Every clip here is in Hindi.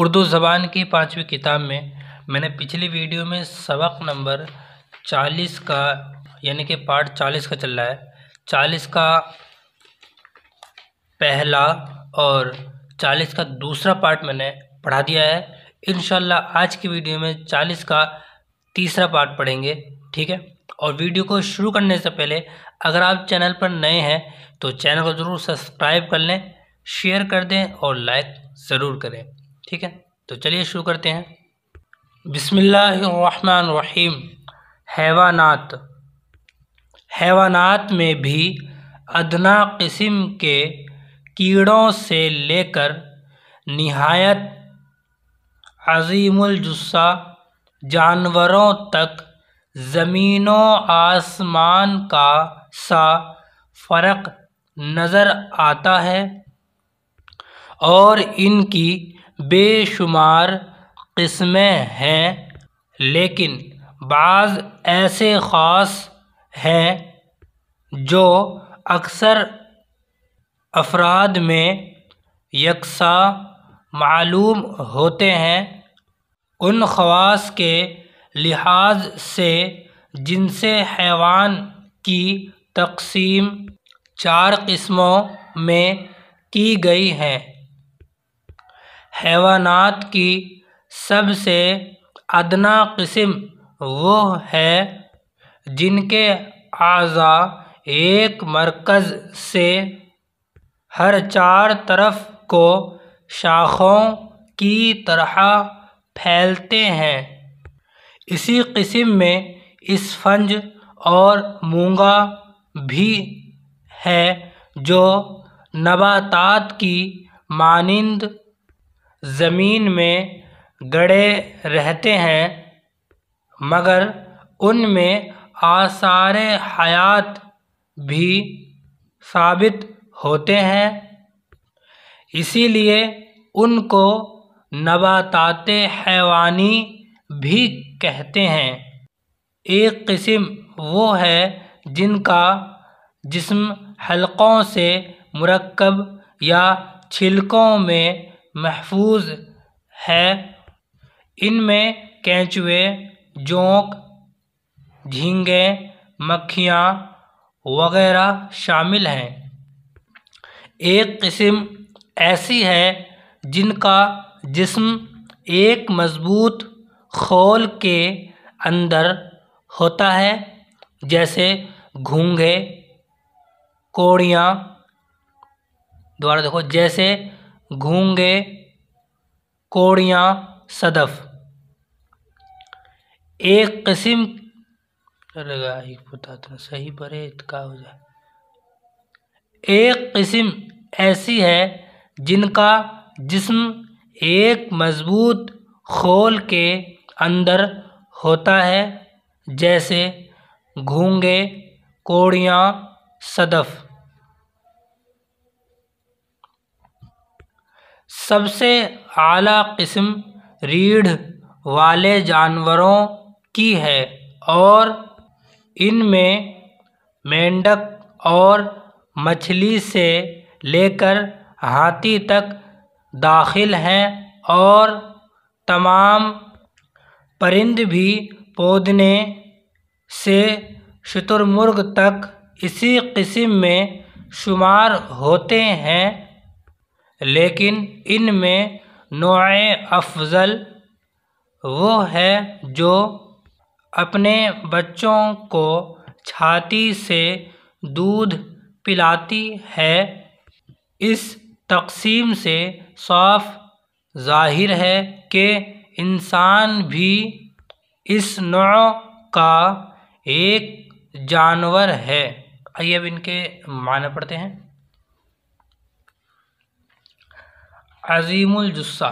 उर्दू ज़बान की पाँचवीं किताब में मैंने पिछली वीडियो में सबक नंबर चालीस का यानी कि पार्ट चालीस का चल रहा है चालीस का पहला और चालीस का दूसरा पार्ट मैंने पढ़ा दिया है इन आज की वीडियो में चालीस का तीसरा पार्ट पढ़ेंगे ठीक है और वीडियो को शुरू करने से पहले अगर आप चैनल पर नए हैं तो चैनल को ज़रूर सब्सक्राइब कर लें शेयर कर दें और लाइक ज़रूर करें ठीक है तो चलिए शुरू करते हैं बिसमीम हैवानात हैवानात में भी अदना किस्म के कीड़ों से लेकर नहायत अजीमजुस्सा जानवरों तक ज़मीनों आसमान का सा फ़र्क नज़र आता है और इनकी बेशुमार किस्में हैं लेकिन बाज़ ऐसे ख़ास हैं जो अक्सर अफराद में यकसा मालूम होते हैं उन खवास के लिहाज से जिनसे हैवान की तकसीम चार किस्मों में की गई हैं हैवानात की सबसे अदना किस्म वो है जिनके अज़ा एक मरकज़ से हर चार तरफ को शाख़ों की तरह फैलते हैं इसी किस्म में स्फंज और मूंगा भी है जो नबातात की मानंद ज़मीन में गड़े रहते हैं मगर उनमें आसार हयात भी साबित होते हैं इसीलिए उनको नबातात हैवानी भी कहते हैं एक किस्म वो है जिनका जिस्म हलक़ों से मुरक्कब या छिलकों में महफूज है इनमें कैचुए जोंक झींगे मक्खियाँ वगैरह शामिल हैं एक किस्म ऐसी है जिनका जिस्म एक मज़बूत खोल के अंदर होता है जैसे घूंघे कोड़ियाँ दोबारा देखो जैसे घूंगे कोड़ियाँ सदफ़ एक किस्म एक बता तो सही पर इतका तो हो जाए एक किस्म ऐसी है जिनका जिस्म एक मजबूत खोल के अंदर होता है जैसे घूंगे कोड़ियाँ सदफ़ सबसे आला किस्म रीढ़ वाले जानवरों की है और इनमें मेंढक और मछली से लेकर हाथी तक दाखिल हैं और तमाम परिंद भी पौधने से शुतुरमुर्ग तक इसी किस्म में शुमार होते हैं लेकिन इन में नोए अफ़ज़ल वो है जो अपने बच्चों को छाती से दूध पिलाती है इस तक़सीम से साफ ज़ाहिर है कि इंसान भी इस नौ का एक जानवर है आइए अब इनके माना पढ़ते हैं अज़ीमुलजुस्सा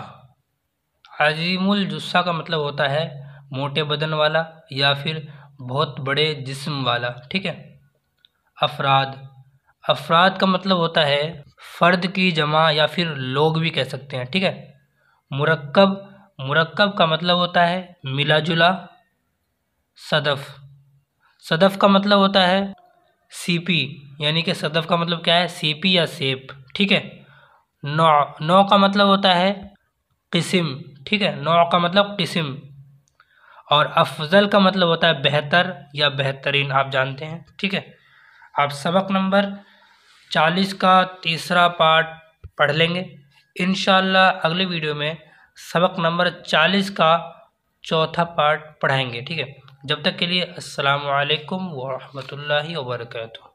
अज़ीमुलजुस्सा का मतलब होता है मोटे बदन वाला या फिर बहुत बड़े जिस्म वाला ठीक है अफराद अफराद का मतलब होता है फ़र्द की जमा या फिर लोग भी कह सकते हैं ठीक है मुरक्कब मुरक्कब का मतलब होता है मिला जुला सदफ़ सदफ़ का मतलब होता है सीपी यानी कि सदफ़ का मतलब क्या है सीपी या सेप ठीक है नौ नौ का मतलब होता है किस्म ठीक है नौ का मतलब किस्म और अफजल का मतलब होता है बेहतर या बेहतरीन आप जानते हैं ठीक है आप सबक नंबर चालीस का तीसरा पार्ट पढ़ लेंगे इन अगले वीडियो में सबक नंबर चालीस का चौथा पार्ट पढ़ाएंगे ठीक है जब तक के लिए अस्सलाम वालेकुम वरहमतुल्लाहि